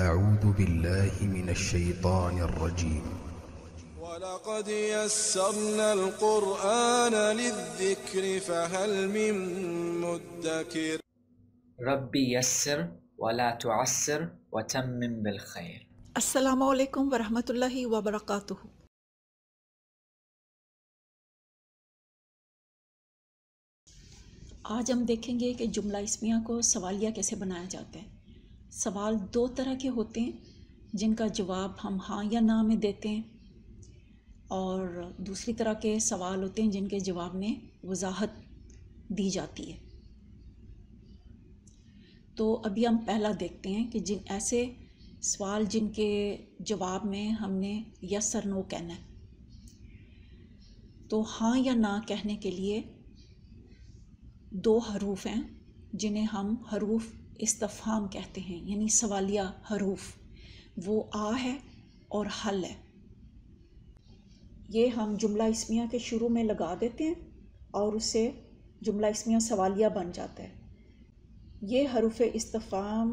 أعوذ بالله من الشيطان الرجيم ولقد يسرنا القرآن للذكر فهل من مدكر ربي يسر ولا تعسر وتمم بالخير السلام عليكم ورحمة الله وبركاته ہم دیکھیں گے کہ جملہ इसमिया کو سوالیہ کیسے بنایا जाता है सवाल दो तरह के होते हैं जिनका जवाब हम हाँ या ना में देते हैं और दूसरी तरह के सवाल होते हैं जिनके जवाब में वजाहत दी जाती है तो अभी हम पहला देखते हैं कि जिन ऐसे सवाल जिनके जवाब में हमने यस सर नो कहना है तो हाँ या ना कहने के लिए दो हरूफ हैं जिन्हें हम हरूफ इस्तफ़ाम कहते हैं यानी सवालिया हरूफ वो आ है और हल है ये हम जुमला इसमिया के शुरू में लगा देते हैं और उससे जुमला इसमिया सवालिया बन जाता है ये हरूफ इस्तफ़ाम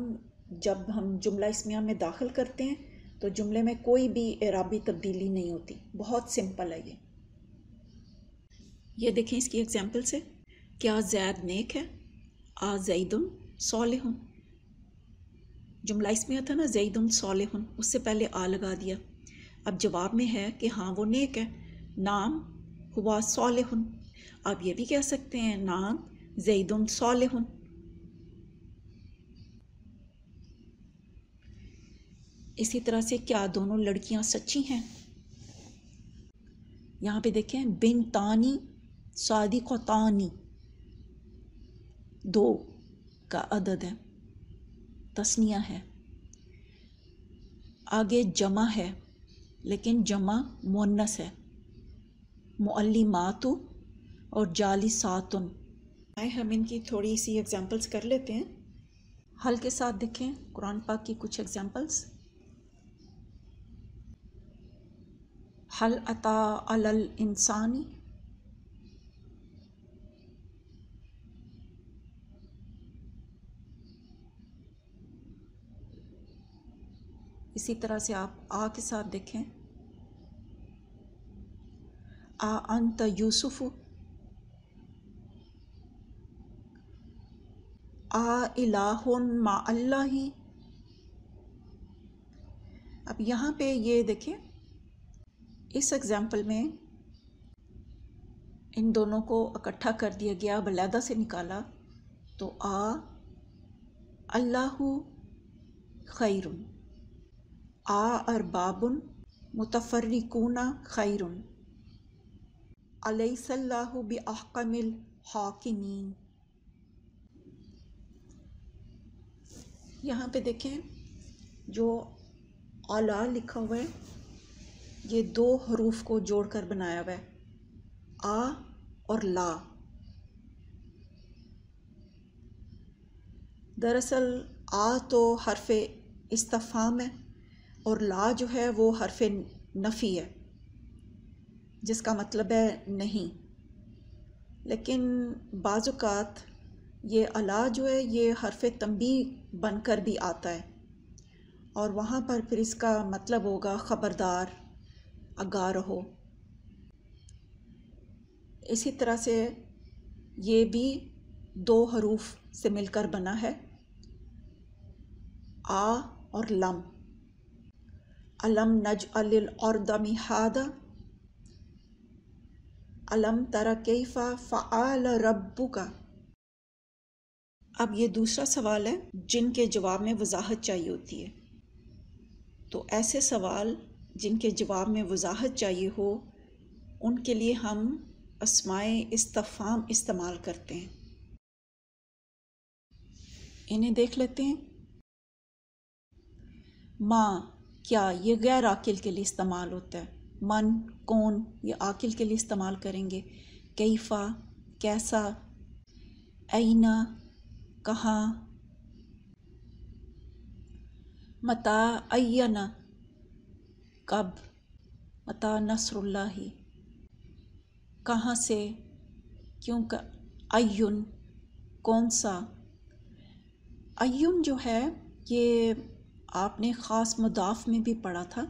जब हम जुमला इसमिया में दाखिल करते हैं तो जुमले में कोई भी एराबी तब्दीली नहीं होती बहुत सिंपल है ये ये देखें इसकी एग्ज़ाम्पल से क्या जैद नेक है आ जईदुन सोलह जुमला इसमें आता ना जईदम सोलह उससे पहले आ लगा दिया अब जवाब में है कि हाँ वो नेक है नाम हुआ सोलह आप ये भी कह सकते हैं नाम जईदम सोलह इसी तरह से क्या दोनों लड़कियां सच्ची हैं यहाँ पे देखें बिन तानी सादी को तानी दो का अदद है तस्निया है आगे जमा है लेकिन जमा मुन्नस है मातु और सातुन आए हम इनकी थोड़ी सी एग्ज़ाम्पल्स कर लेते हैं हल के साथ देखें कुरान पाक की कुछ एग्ज़ाम्पल्स हल अता अल इंसानी इसी तरह से आप आ के साथ देखें आ अंत यूसुफ आ इलाहुन मा अल्लाह ही अब यहाँ पे ये देखें इस एग्ज़ाम्पल में इन दोनों को इकट्ठा कर दिया गया बलैदा से निकाला तो आ अल्लाह खैरुन आरबाबुन मुतफरिकूना खैरुन अलैसल्लाहु बिअहकमिल हाकिमीन यहाँ पे देखें जो आला लिखा हुआ है ये दो हरूफ को जोड़कर बनाया हुआ है आ और ला दरअसल आ तो हरफ इस्तफ़ाम है और ला जो है वो हरफ नफ़ी है जिसका मतलब है नहीं लेकिन बाज़ात ये अला जो है ये हरफ तंबी बनकर भी आता है और वहाँ पर फिर इसका मतलब होगा ख़बरदार आगा रहो इसी तरह से ये भी दो हरूफ से मिलकर बना है आ और लम अलम नज दमी हाद अलम तरा कैफ़ा फ़ाल रब्बू का अब ये दूसरा सवाल है जिनके जवाब में वजाहत चाहिए होती है तो ऐसे सवाल जिनके जवाब में वजाहत चाहिए हो उनके लिए हम असमाय इस्तफ़ाम इस्तेमाल करते हैं इन्हें देख लेते हैं माँ क्या ये गैर आकिल के लिए इस्तेमाल होता है मन कौन ये आकिल के लिए इस्तेमाल करेंगे कैफा कैसा आईना कहाँ मता अयना कब मता नसरुल्ला ही कहाँ से क्यों का अयुन कौन सा अयुन जो है ये आपने ख़ास मुदाफ में भी पढ़ा था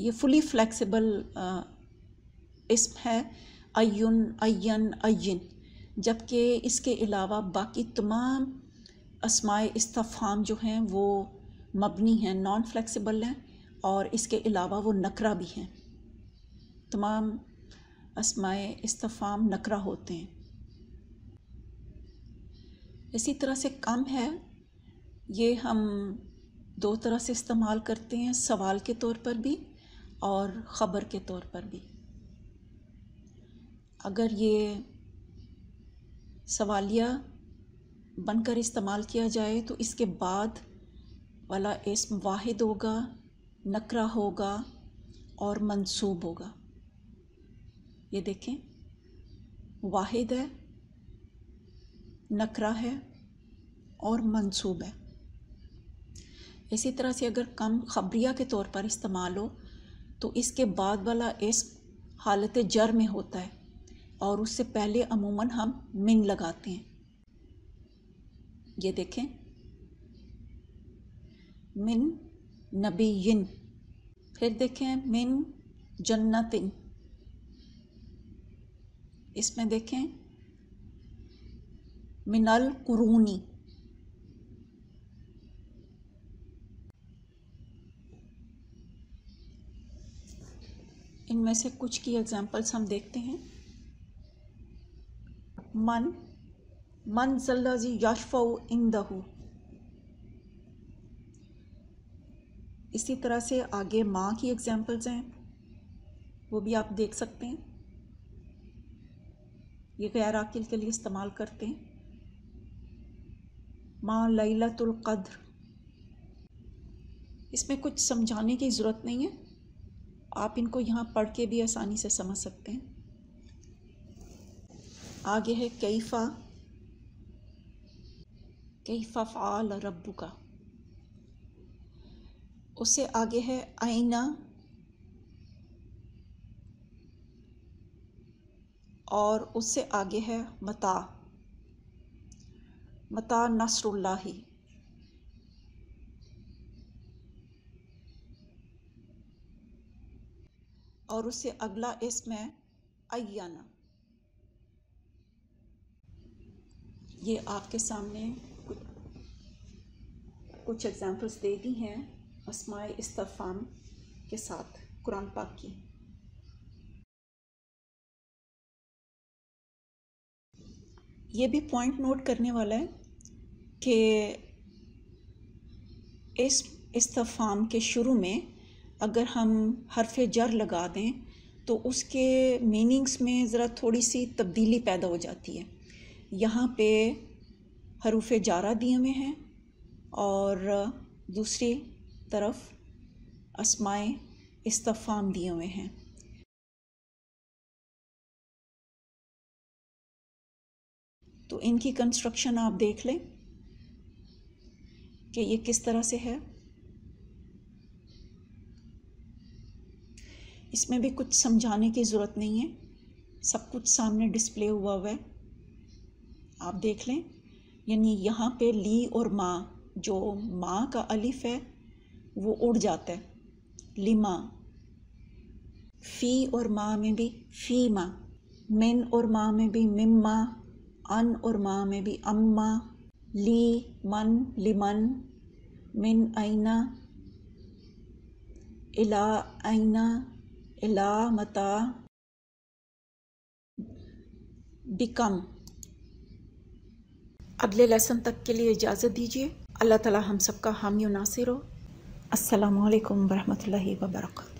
ये फुली फ्लेक्सिबल इसम है अयुन अयन अयन जबकि इसके अलावा बाकी तमाम असमाय इस्तफ़ाम जो हैं वो मबनी हैं नॉन फ्लेक्सिबल हैं और इसके अलावा वो नकरा भी हैं तमाम असमाय इस्तफ़ाम नकरा होते हैं इसी तरह से कम है ये हम दो तरह से इस्तेमाल करते हैं सवाल के तौर पर भी और ख़बर के तौर पर भी अगर ये सवालिया बनकर इस्तेमाल किया जाए तो इसके बाद वाला इस वाहिद होगा नकरा होगा और मंसूब होगा ये देखें वाहिद है नकरा है और मंसूब है इसी तरह से अगर कम खबरिया के तौर पर इस्तेमाल हो तो इसके बाद वाला इस हालत जर में होता है और उससे पहले अमूमन हम मिन लगाते हैं ये देखें मिन नबीन फिर देखें मिन जन्नत इसमें देखें मिनल कुरूनी इनमें से कुछ की एग्ज़ाम्पल्स हम देखते हैं मन मन जल्दी यशफ इन दहू इसी तरह से आगे माँ की एग्ज़ाम्पल्स हैं वो भी आप देख सकते हैं ये गैर आकिल के लिए इस्तेमाल करते हैं माँ कद्र इसमें कुछ समझाने की ज़रूरत नहीं है आप इनको यहाँ पढ़ के भी आसानी से समझ सकते हैं आगे है कैफ़ा कैफ़ा फ़ाल रब्बू का उससे आगे है आइना और उससे आगे है मता मता नसरुल्लाही और उससे अगला इसम है अयाना ये आपके सामने कुछ कुछ एग्ज़ाम्पल्स दे दी हैं असमाय इस्तफ़ाम के साथ कुरान पाक की ये भी पॉइंट नोट करने वाला है कि इस इस्तफ़ाम के शुरू में अगर हम हरफ जर लगा दें तो उसके मीनिंग्स में ज़रा थोड़ी सी तब्दीली पैदा हो जाती है यहाँ पे हरूफ जारा दिए हुए हैं और दूसरी तरफ असमाए इस्तफ़ाम दिए हुए हैं तो इनकी कंस्ट्रक्शन आप देख लें कि ये किस तरह से है इसमें भी कुछ समझाने की ज़रूरत नहीं है सब कुछ सामने डिस्प्ले हुआ हुआ है आप देख लें यानी यहाँ पे ली और माँ जो माँ का अलिफ है वो उड़ जाता है लिमा फ़ी और माँ में भी फ़ी माँ मिन और माँ में भी माँ अन और माँ में भी अम्मा ली मन लिमन मिन आईना इला आईना ila अगले लेसन तक के लिए इजाज़त दीजिए अल्लाह ताला हम सबका हामी नासिर हो असलकम वरहमल वर्का